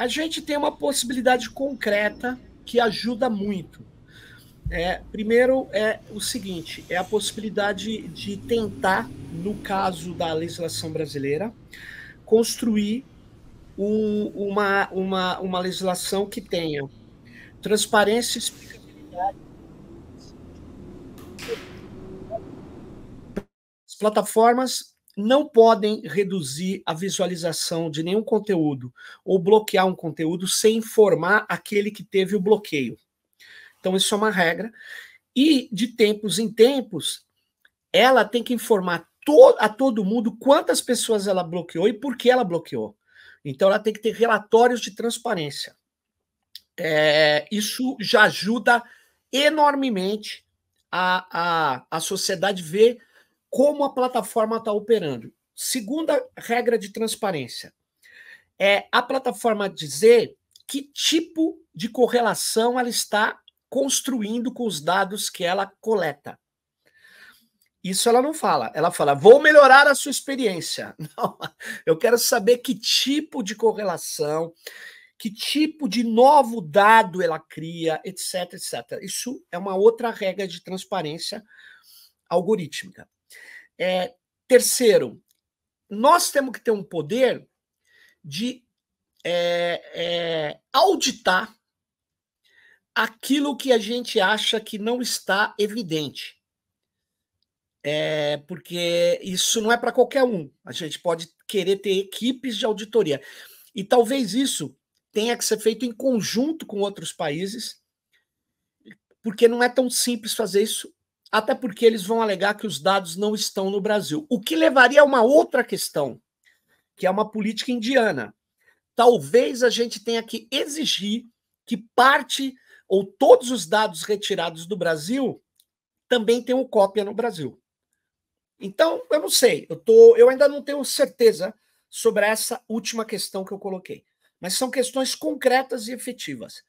a gente tem uma possibilidade concreta que ajuda muito. É, primeiro é o seguinte: é a possibilidade de tentar, no caso da legislação brasileira, construir uma, uma, uma legislação que tenha transparência e explicabilidade. Plataformas não podem reduzir a visualização de nenhum conteúdo ou bloquear um conteúdo sem informar aquele que teve o bloqueio. Então, isso é uma regra. E, de tempos em tempos, ela tem que informar to a todo mundo quantas pessoas ela bloqueou e por que ela bloqueou. Então, ela tem que ter relatórios de transparência. É, isso já ajuda enormemente a, a, a sociedade ver como a plataforma está operando. Segunda regra de transparência é a plataforma dizer que tipo de correlação ela está construindo com os dados que ela coleta. Isso ela não fala. Ela fala, vou melhorar a sua experiência. Não, eu quero saber que tipo de correlação, que tipo de novo dado ela cria, etc, etc. Isso é uma outra regra de transparência algorítmica. É, terceiro, nós temos que ter um poder de é, é, auditar aquilo que a gente acha que não está evidente. É, porque isso não é para qualquer um. A gente pode querer ter equipes de auditoria. E talvez isso tenha que ser feito em conjunto com outros países, porque não é tão simples fazer isso até porque eles vão alegar que os dados não estão no Brasil. O que levaria a uma outra questão, que é uma política indiana. Talvez a gente tenha que exigir que parte ou todos os dados retirados do Brasil também tenham cópia no Brasil. Então, eu não sei, eu, tô, eu ainda não tenho certeza sobre essa última questão que eu coloquei. Mas são questões concretas e efetivas.